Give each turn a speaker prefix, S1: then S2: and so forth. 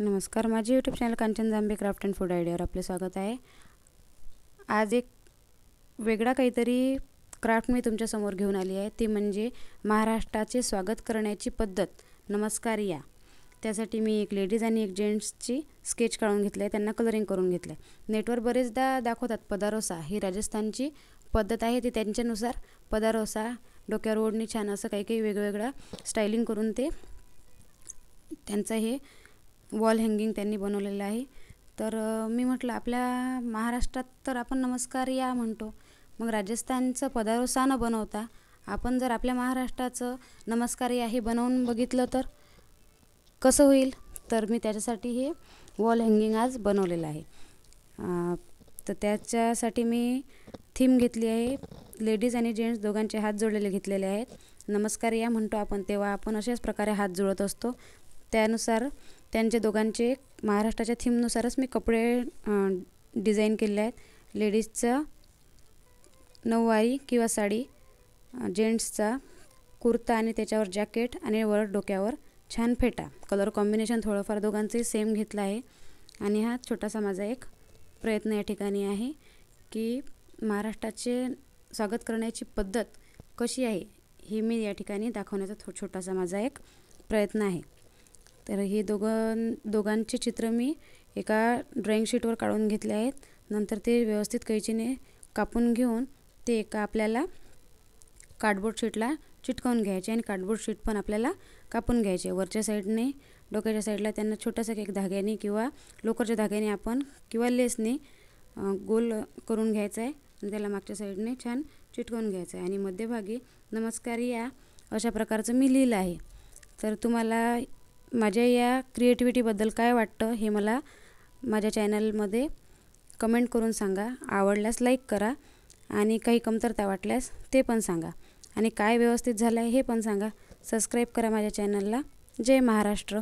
S1: नमस्कार माझे YouTube channel Kanchan Jambe craft and food आयडियावर आपले स्वागत आहे आज एक वेगळा काहीतरी क्राफ्ट मी तुमच्यासमोर घेऊन आली आहे ती म्हणजे महाराष्ट्राचे स्वागत करण्याची पद्धत नमस्कार या त्यासाठी मी एक लेडीज आणि एक जेंट्सची स्केच काढून घेतली आहे त्यांना कलरिंग करून घेतलं आहे नेटवर बरेचदा दाखवतात पदारोसा ही राजस्थानची पद्धत आहे ती त्यांच्यानुसार पदारोसा डोक्यावर ओढणी छान असं काही काही वेगवेगळं स्टायलिंग करून ते त्यांचं हे वॉल हँगिंग त्यांनी बनवलेलं आहे तर मी म्हटलं आपल्या महाराष्ट्रात तर आपण नमस्कार या म्हणतो मग राजस्थानचं पदारोसा न बनवता आपण जर आपल्या महाराष्ट्राचं नमस्कार या हे बनवून बघितलं तर कसं होईल तर मी त्याच्यासाठी हे वॉल हँगिंग आज बनवलेलं आहे तर त्याच्यासाठी मी थीम घेतली आहे लेडीज आणि जेंट्स दोघांचे हात जोडलेले घेतलेले आहेत नमस्कार या म्हणतो आपण तेव्हा आपण अशाच प्रकारे हात जुळत असतो त्यानुसार त्यांचे दोघांचे महाराष्ट्राच्या थीमनुसारच मी कपडे डिझाईन केलेले आहेत लेडीजचा नऊवारी किंवा साडी जेंट्सचा कुर्ता आणि त्याच्यावर जॅकेट आणि वर डोक्यावर छान फेटा कलर कॉम्बिनेशन थोडंफार दोघांचंही सेम घेतलं आहे आणि हा छोटासा माझा एक प्रयत्न या ठिकाणी आहे की महाराष्ट्राचे स्वागत करण्याची पद्धत कशी आहे हे मी या ठिकाणी दाखवण्याचा थो छोटासा माझा एक प्रयत्न आहे तर हे दोघं दोघांचे चित्र मी एका ड्रॉईंग शीटवर काढून घेतले आहेत नंतर ते व्यवस्थित कैचीने कापून घेऊन ते एका आपल्याला कार्डबोर्ड शीटला चिटकावून घ्यायचे आणि कार्डबोर्ड शीट पण आपल्याला कापून घ्यायचे वरच्या साईडने डोक्याच्या साईडला त्यांना छोटासा एक धाग्याने किंवा लोकरच्या धाग्याने आपण किंवा लेसने गोल करून घ्यायचं आहे आणि त्याला मागच्या साईडने छान चिटकवून घ्यायचं आहे आणि मध्यभागी नमस्कार या अशा प्रकारचं मी लिहिलं आहे तर तुम्हाला माझ्या या क्रिएटिव्हिटीबद्दल काय वाटतं हे मला माझ्या चॅनलमध्ये कमेंट करून सांगा आवडल्यास लाईक करा आणि काही कमतरता वाटल्यास ते पण सांगा आणि काय व्यवस्थित झालं आहे हे पण सांगा सबस्क्राईब करा माझ्या चॅनलला जय महाराष्ट्र